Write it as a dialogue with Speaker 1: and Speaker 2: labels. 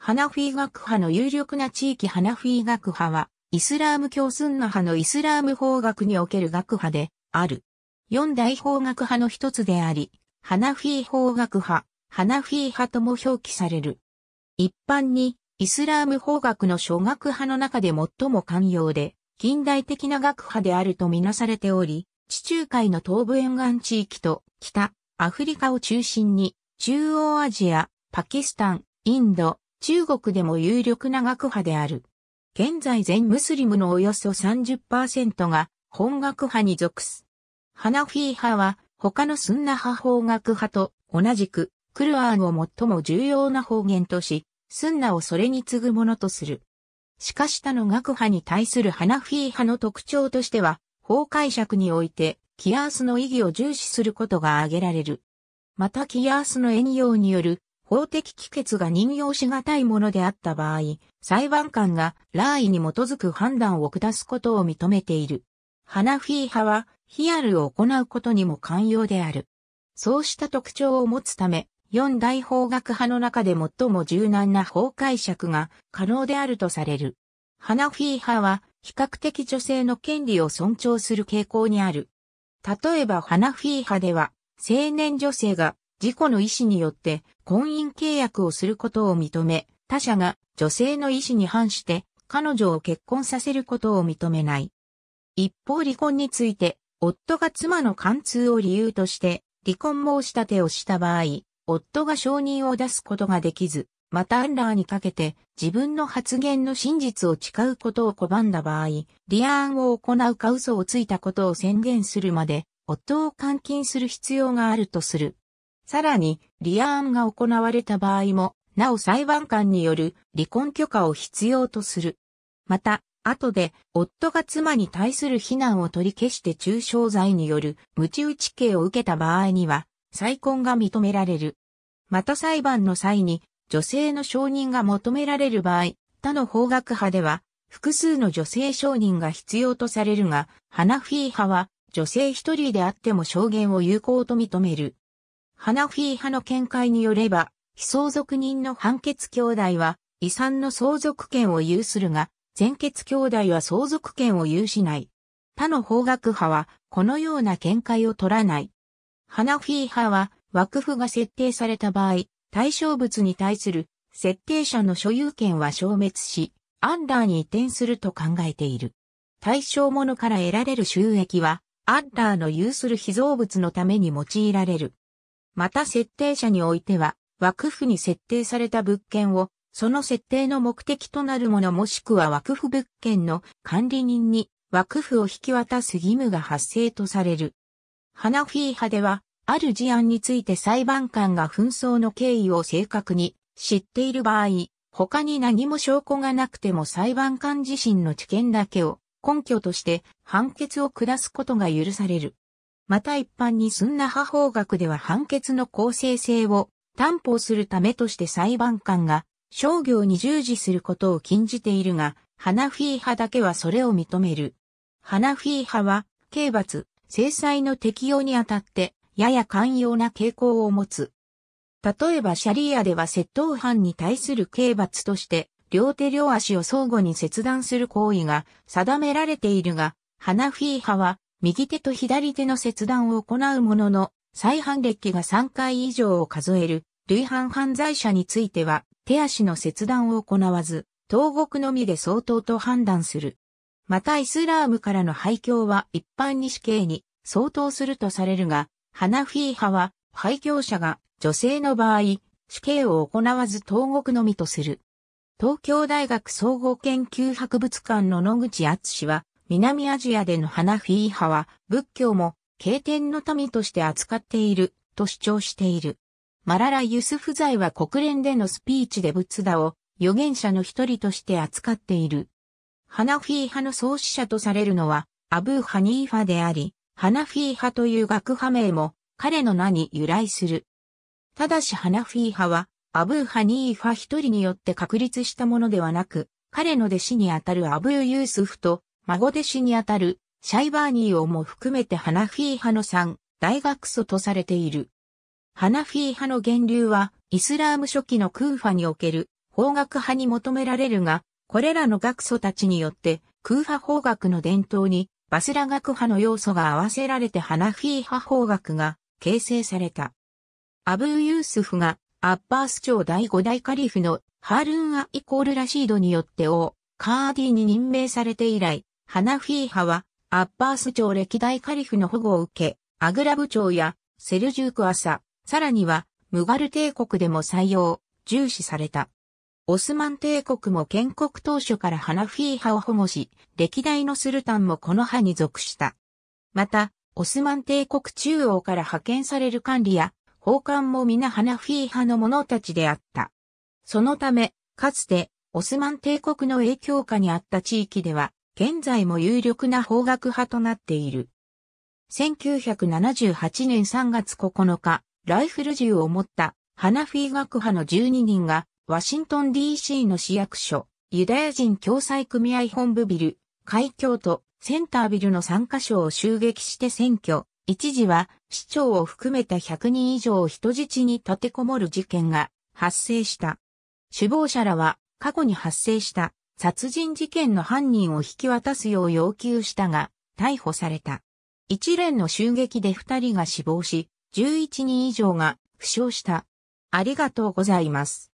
Speaker 1: ハナフィー学派の有力な地域ハナフィー学派は、イスラーム教スンナ派のイスラーム法学における学派である。四大法学派の一つであり、ハナフィー法学派、ハナフィー派とも表記される。一般に、イスラーム法学の諸学派の中で最も寛容で、近代的な学派であるとみなされており、地中海の東部沿岸地域と北、アフリカを中心に、中央アジア、パキスタン、インド、中国でも有力な学派である。現在全ムスリムのおよそ30%が本学派に属す。ハナフィー派は他のスンナ派法学派と同じくクルアーンを最も重要な方言とし、スンナをそれに次ぐものとする。しかし他の学派に対するハナフィー派の特徴としては、法解釈において、キアースの意義を重視することが挙げられる。またキアースの援用による法的帰結が任用しがたいものであった場合、裁判官がラーイに基づく判断を下すことを認めている。ハナフィー派は、ヒアルを行うことにも寛容である。そうした特徴を持つため、四大法学派の中で最も柔軟な法解釈が可能であるとされる。ハナフィー派は、比較的女性の権利を尊重する傾向にある。例えばハナフィー派では、青年女性が自己の意思によって婚姻契約をすることを認め、他者が女性の意思に反して彼女を結婚させることを認めない。一方離婚について、夫が妻の貫通を理由として離婚申し立てをした場合、夫が承認を出すことができず、またアンラーにかけて自分の発言の真実を誓うことを拒んだ場合、リー案を行うか嘘をついたことを宣言するまで、夫を監禁する必要があるとする。さらに、離案が行われた場合も、なお裁判官による離婚許可を必要とする。また、後で、夫が妻に対する非難を取り消して中傷罪による鞭打ち刑を受けた場合には、再婚が認められる。また裁判の際に、女性の承認が求められる場合、他の法学派では、複数の女性承認が必要とされるが、ハナフィー派は、女性一人であっても証言を有効と認める。ハナフィー派の見解によれば、非相続人の判決兄弟は遺産の相続権を有するが、前決兄弟は相続権を有しない。他の法学派はこのような見解を取らない。ハナフィー派は枠譜が設定された場合、対象物に対する設定者の所有権は消滅し、アンダーに移転すると考えている。対象者から得られる収益は、アンダーの有する被造物のために用いられる。また設定者においては、枠府に設定された物件を、その設定の目的となるものもしくは枠府物件の管理人に枠府を引き渡す義務が発生とされる。ハナフィー派では、ある事案について裁判官が紛争の経緯を正確に知っている場合、他に何も証拠がなくても裁判官自身の知見だけを根拠として判決を下すことが許される。また一般にスンナ派法学では判決の公正性を担保するためとして裁判官が商業に従事することを禁じているが、ハナフィー派だけはそれを認める。ハナフィー派は、刑罰、制裁の適用にあたって、やや寛容な傾向を持つ。例えばシャリアでは窃盗犯に対する刑罰として、両手両足を相互に切断する行為が定められているが、ハナフィー派は右手と左手の切断を行うものの、再犯歴が3回以上を数える、類犯犯罪者については、手足の切断を行わず、投獄のみで相当と判断する。またイスラームからの廃墟は一般に死刑に相当するとされるが、ハナフィー派は廃墟者が女性の場合、死刑を行わず投獄のみとする。東京大学総合研究博物館の野口敦は、南アジアでのハナフィー派は仏教も経典の民として扱っていると主張している。マララ・ユスフザイは国連でのスピーチで仏陀を預言者の一人として扱っている。ハナフィー派の創始者とされるのはアブー・ハニーファであり、ハナフィー派という学派名も彼の名に由来する。ただしハナフィー派はアブー・ハニーファ一人によって確立したものではなく、彼の弟子にあたるアブー・ユースフと孫弟子にあたる、シャイバーニーをも含めてハナフィー派の三大学祖とされている。ハナフィー派の源流は、イスラーム初期のクーファにおける法学派に求められるが、これらの学祖たちによって、クーファ法学の伝統に、バスラ学派の要素が合わせられてハナフィー派法学が形成された。アブー・ユースフが、アッバース朝第5代カリフのハールン・ア・イコール・ラシードによって王、カーディに任命されて以来、ハナフィー派は、アッバース朝歴代カリフの保護を受け、アグラ部長やセルジューク朝、さらには、ムガル帝国でも採用、重視された。オスマン帝国も建国当初からハナフィー派を保護し、歴代のスルタンもこの派に属した。また、オスマン帝国中央から派遣される管理や、奉還も皆ハナフィー派の者たちであった。そのため、かつて、オスマン帝国の影響下にあった地域では、現在も有力な法学派となっている。1978年3月9日、ライフル銃を持ったハナフィー学派の12人が、ワシントン DC の市役所、ユダヤ人共済組合本部ビル、海峡とセンタービルの3カ所を襲撃して選挙、一時は市長を含めた100人以上を人質に立てこもる事件が発生した。首謀者らは過去に発生した殺人事件の犯人を引き渡すよう要求したが、逮捕された。一連の襲撃で二人が死亡し、11人以上が負傷した。ありがとうございます。